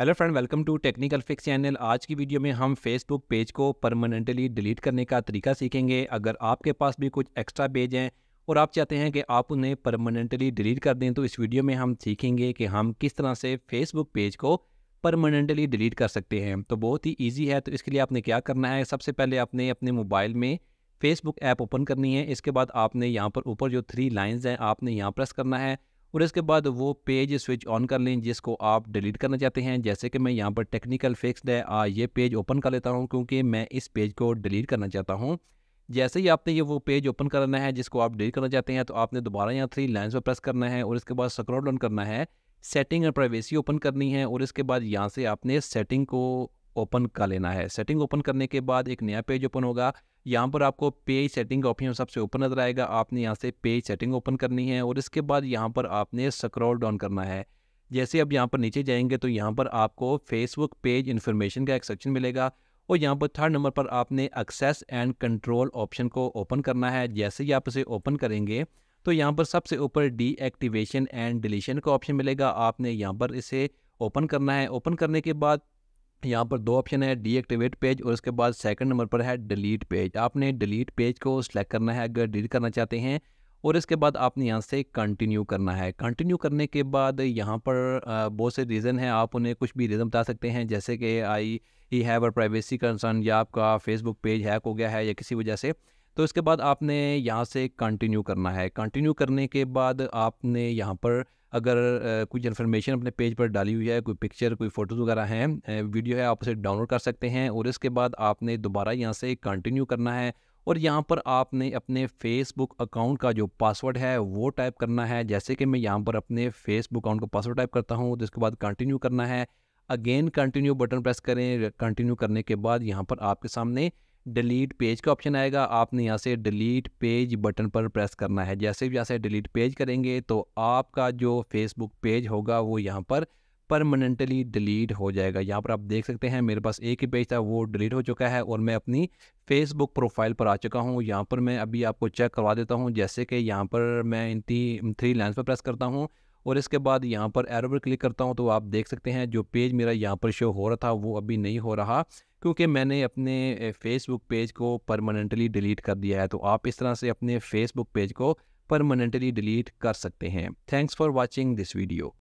hello friend welcome to technical fix channel आज की video में हम फेसबुक पेज को परमानेंटली डिलीट करने का तरीका सीखेंगे अगर आपके पास भी कुछ एक्स्ट्रा पेज हैं और आप चाहते हैं कि आप उन्हें परमानेंटली डिलीट कर दें तो इस वीडियो में हम सीखेंगे कि हम किस तरह से फेसबुक पेज को परमानेंटली डिलीट कर सकते हैं तो बहुत ही ईजी है तो इसके लिए आपने क्या करना है सबसे पहले आपने अपने मोबाइल में फेसबुक ऐप ओपन करनी है इसके बाद आपने यहाँ पर ऊपर जो थ्री लाइन्स हैं आपने यहाँ प्रेस करना है और इसके बाद वो पेज स्विच ऑन कर लें जिसको आप डिलीट करना चाहते हैं जैसे कि मैं यहाँ पर टेक्निकल फिक्सड है आ, ये पेज ओपन कर लेता हूँ क्योंकि मैं इस पेज को डिलीट करना चाहता हूँ जैसे ही आपने ये वो पेज ओपन करना है जिसको आप डिलीट करना चाहते हैं तो आपने दोबारा यहाँ थ्री लाइन्स पर प्रेस करना है और इसके बाद सक्रोड ऑन करना है सेटिंग और प्राइवेसी ओपन करनी है और इसके बाद यहाँ से आपने सेटिंग को ओपन कर लेना है सेटिंग ओपन करने के बाद एक नया पेज ओपन होगा यहाँ पर आपको पेज सेटिंग का ऑप्शन सबसे ऊपर नज़र आएगा आपने यहाँ से पेज सेटिंग ओपन करनी है और इसके बाद यहाँ पर आपने स्क्रॉल डाउन करना है जैसे अब यहाँ पर नीचे जाएंगे तो यहाँ पर आपको फेसबुक पेज इन्फॉर्मेशन का एक सेक्शन मिलेगा और यहाँ पर थर्ड नंबर पर आपने एक्सेस एंड कंट्रोल ऑप्शन को ओपन करना है जैसे ही आप इसे ओपन करेंगे तो यहाँ पर सबसे ऊपर डीएक्टिवेशन एंड डिलीशन का ऑप्शन मिलेगा आपने यहाँ पर इसे ओपन करना है ओपन करने के बाद यहाँ पर दो ऑप्शन है डीएक्टिवेट पेज और उसके बाद सेकंड नंबर पर है डिलीट पेज आपने डिलीट पेज को सिलेक्ट करना है अगर डिलीट करना चाहते हैं और इसके बाद आपने यहाँ से कंटिन्यू करना है कंटिन्यू करने के बाद यहाँ पर बहुत से रीज़न हैं आप उन्हें कुछ भी रीज़न बता सकते हैं जैसे कि आई ई हैव प्राइवेसी कंसर्न या आपका फेसबुक पेज हैक हो गया है या किसी वजह से तो इसके बाद आपने यहाँ से कंटिन्यू करना है कंटिन्यू करने के बाद आपने यहाँ पर अगर कुछ इन्फॉर्मेशन अपने पेज पर डाली हुई है कोई पिक्चर कोई फ़ोटोज़ वगैरह हैं वीडियो है आप उसे डाउनलोड कर सकते हैं और इसके बाद आपने दोबारा यहाँ से कंटिन्यू करना है और यहाँ पर आपने अपने फेसबुक अकाउंट का जो पासवर्ड है वो टाइप करना है जैसे कि मैं यहाँ पर अपने फेसबुक अकाउंट का पासवर्ड टाइप करता हूँ तो इसके बाद कंटिन्यू करना है अगेन कंटिन्यू बटन प्रेस करें कंटिन्यू करने के बाद यहाँ पर आपके सामने डिलीट पेज का ऑप्शन आएगा आपने यहाँ से डिलीट पेज बटन पर प्रेस करना है जैसे भी यहाँ से डिलीट पेज करेंगे तो आपका जो फेसबुक पेज होगा वो यहाँ पर परमानेंटली डिलीट हो जाएगा यहाँ पर आप देख सकते हैं मेरे पास एक ही पेज था वो डिलीट हो चुका है और मैं अपनी फेसबुक प्रोफाइल पर आ चुका हूँ यहाँ पर मैं अभी आपको चेक करवा देता हूँ जैसे कि यहाँ पर मैं इन थी थ्री लाइन्स पर प्रेस करता हूँ और इसके बाद यहाँ पर एरो पर क्लिक करता हूँ तो आप देख सकते हैं जो पेज मेरा यहाँ पर शो हो रहा था वो अभी नहीं हो रहा क्योंकि मैंने अपने फेसबुक पेज को परमानेंटली डिलीट कर दिया है तो आप इस तरह से अपने फेसबुक पेज को परमानेंटली डिलीट कर सकते हैं thanks for watching this video